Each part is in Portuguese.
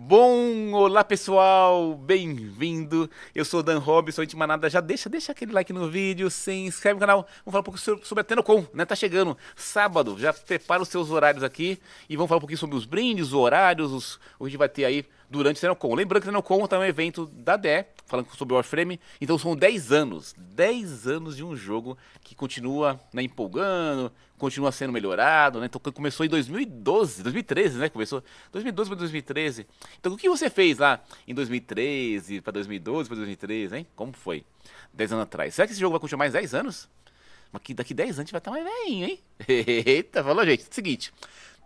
Bom, olá pessoal, bem-vindo. Eu sou o Dan Robson, de Manada. Já deixa, deixa aquele like no vídeo, se inscreve no canal. Vamos falar um pouco sobre, a Tenocom, né? Tá chegando sábado, já prepara os seus horários aqui e vamos falar um pouquinho sobre os brindes, os horários. Os, gente vai ter aí durante a Tenocon. Lembrando que o Tenocon também é um evento da DE, falando sobre Warframe. Então são 10 anos, 10 anos de um jogo que continua né, empolgando, continua sendo melhorado, né? Então começou em 2012, 2013, né? Começou 2012 para 2013. Então o que você fez lá em 2013 para 2012 para 2013, hein? Como foi? 10 anos atrás. Será que esse jogo vai continuar mais 10 anos? Mas daqui 10 anos a gente vai estar mais velhinho, hein? Eita, falou, gente. Seguinte,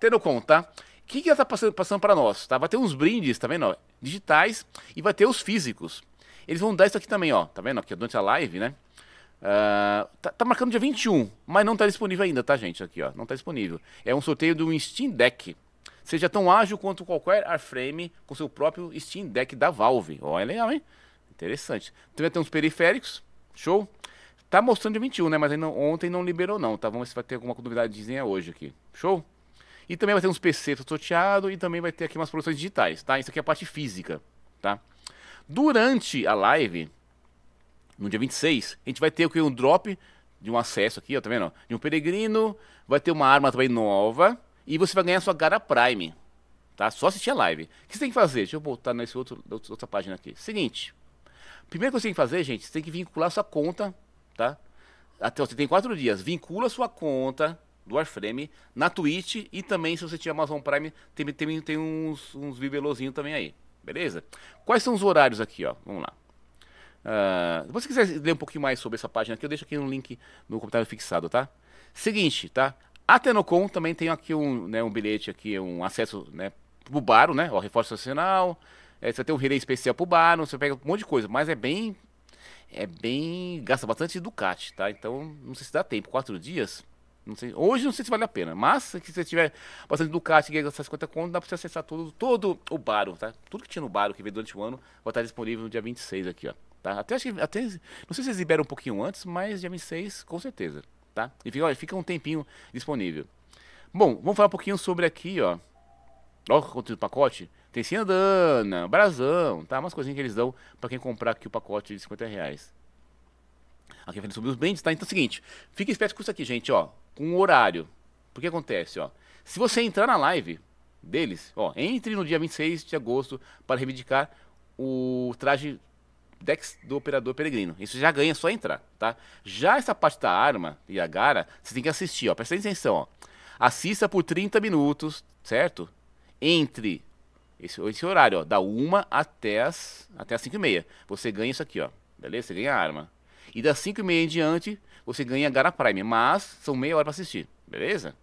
tendo conta, tá? que, que ela está passando, passando para nós? Tá? Vai ter uns brindes, tá vendo? Ó, digitais e vai ter os físicos. Eles vão dar isso aqui também, ó. Tá vendo? Aqui durante a live, né? Uh, tá, tá, marcando dia 21, mas não está disponível ainda, tá, gente? Aqui, ó. Não está disponível. É um sorteio do Steam Deck. Seja tão ágil quanto qualquer Airframe com seu próprio Steam Deck da Valve. Ó, é legal, hein? Interessante. Também tem uns periféricos. Show. Tá mostrando dia 21, né? Mas ainda, ontem não liberou, não, tá? Vamos ver se vai ter alguma novidadezinha hoje aqui. Show? E também vai ter uns PC sorteados e também vai ter aqui umas produções digitais, tá? Isso aqui é a parte física, tá? Durante a live, no dia 26, a gente vai ter um drop de um acesso aqui, ó, tá vendo? De um peregrino, vai ter uma arma também nova e você vai ganhar sua Gara Prime, tá? Só assistir a live. O que você tem que fazer? Deixa eu voltar nessa outra página aqui. Seguinte, primeiro que você tem que fazer, gente, você tem que vincular sua conta, tá? Até você tem quatro dias. Vincula sua conta do Warframe na Twitch e também, se você tiver Amazon Prime, tem, tem, tem uns, uns bibelozinhos também aí, beleza? Quais são os horários aqui, ó? Vamos lá. Uh, se você quiser ler um pouquinho mais sobre essa página aqui, eu deixo aqui um link no comentário fixado, tá? Seguinte, tá? A Tenocom também tem aqui um, né, um bilhete aqui, um acesso, né, pro Baro, né? O reforço nacional, é, você tem um relay especial pro Baro, você pega um monte de coisa, mas é bem... É bem... gasta bastante Ducati, tá? Então, não sei se dá tempo, quatro dias... Não sei, hoje não sei se vale a pena, mas se você tiver bastante Ducati e gastar 50 conto, dá para você acessar todo, todo o baro, tá? Tudo que tinha no baro que veio durante o ano vai estar disponível no dia 26 aqui, ó. Tá? Até acho que, até, não sei se eles liberam um pouquinho antes, mas dia 26 com certeza, tá? E fica, ó, fica um tempinho disponível. Bom, vamos falar um pouquinho sobre aqui, ó. Olha o conteúdo do pacote. Tem Ciandana, Brasão, tá? Umas coisinhas que eles dão para quem comprar aqui o pacote de 50 reais. Aqui é falando sobre os bens, tá? Então é o seguinte, fica esperto com isso aqui, gente, ó com o horário. Porque acontece, ó. Se você entrar na live deles, ó, entre no dia 26 de agosto para reivindicar o traje Dex do Operador Peregrino. Isso já ganha só entrar, tá? Já essa parte da arma e a gara, você tem que assistir, ó. Presta atenção, ó. Assista por 30 minutos, certo? Entre esse, esse horário, ó, da 1 até as, até as 5 e meia. Você ganha isso aqui, ó. Beleza? Você ganha a arma. E das 5 e meia em diante, você ganha Gara Prime, mas são meia hora para assistir, beleza?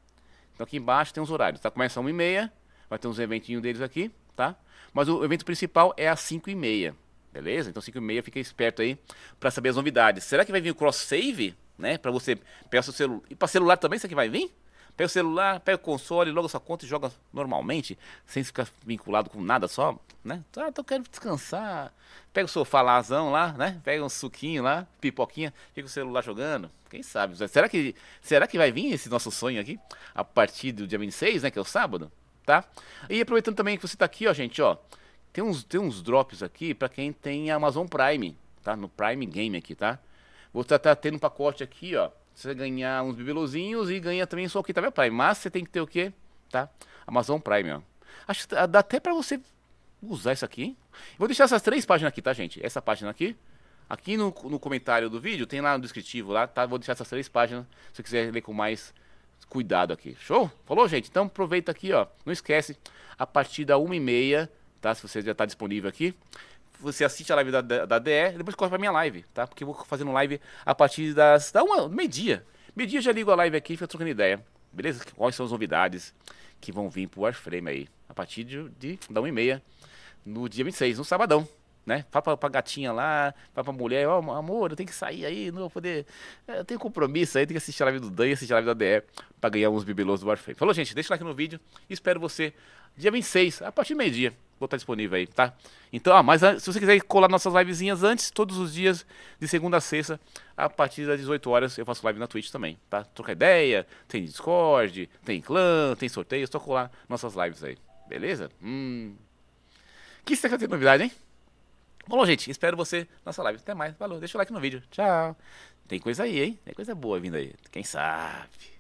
Então aqui embaixo tem os horários, tá? Começa 1 e meia, vai ter uns eventinhos deles aqui, tá? Mas o evento principal é às 5 e meia, beleza? Então 5 e meia, fica esperto aí para saber as novidades. Será que vai vir o cross-save, né? Para você pegar seu celular, e para celular também, será que vai vir? Pega o celular, pega o console, logo a sua conta e joga normalmente, sem ficar vinculado com nada só, né? Então, ah, tô querendo descansar. Pega o sofá lazão lá, né? Pega um suquinho lá, pipoquinha, fica o celular jogando. Quem sabe? Será que, será que vai vir esse nosso sonho aqui? A partir do dia 26, né? Que é o sábado, tá? E aproveitando também que você tá aqui, ó, gente, ó. Tem uns, tem uns drops aqui para quem tem Amazon Prime, tá? No Prime Game aqui, tá? Vou estar tá, tá tendo um pacote aqui, ó você ganhar uns bibelozinhos e ganha também só o Kitame Prime. Mas você tem que ter o quê? Tá? Amazon Prime, ó. Acho que dá até pra você usar isso aqui. Vou deixar essas três páginas aqui, tá, gente? Essa página aqui. Aqui no, no comentário do vídeo, tem lá no descritivo, lá, tá? Vou deixar essas três páginas, se você quiser ler com mais cuidado aqui. Show? Falou, gente? Então aproveita aqui, ó. Não esquece, a partir da 1h30, tá? Se você já está disponível aqui, você assiste a live da, da, da DE, depois corre pra minha live, tá? Porque eu vou fazendo live a partir das. da uma, meio-dia. Meio-dia eu já ligo a live aqui e fica trocando ideia. Beleza? Quais são as novidades que vão vir pro Warframe aí? A partir de, de da 1 e meia no dia 26, no sabadão. Né? Fala pra, pra gatinha lá, fala pra mulher, ó, oh, amor, eu tenho que sair aí, não vou poder. Eh, eu tenho compromisso aí, tenho que assistir a live do Dan e assistir a live da DE pra ganhar uns bibelôs do Warframe. Falou, gente, deixa o like no vídeo. Espero você dia 26, a partir do meio-dia vou estar disponível aí, tá? Então, ah, mas ah, se você quiser colar nossas livezinhas antes, todos os dias, de segunda a sexta, a partir das 18 horas, eu faço live na Twitch também, tá? Troca ideia, tem Discord, tem clã, tem sorteio, é só colar nossas lives aí, beleza? Hum. Que você quer ter novidade, hein? Bom, gente, espero você nossa live. Até mais, valeu, deixa o like no vídeo, tchau. Tem coisa aí, hein? Tem coisa boa vindo aí, quem sabe.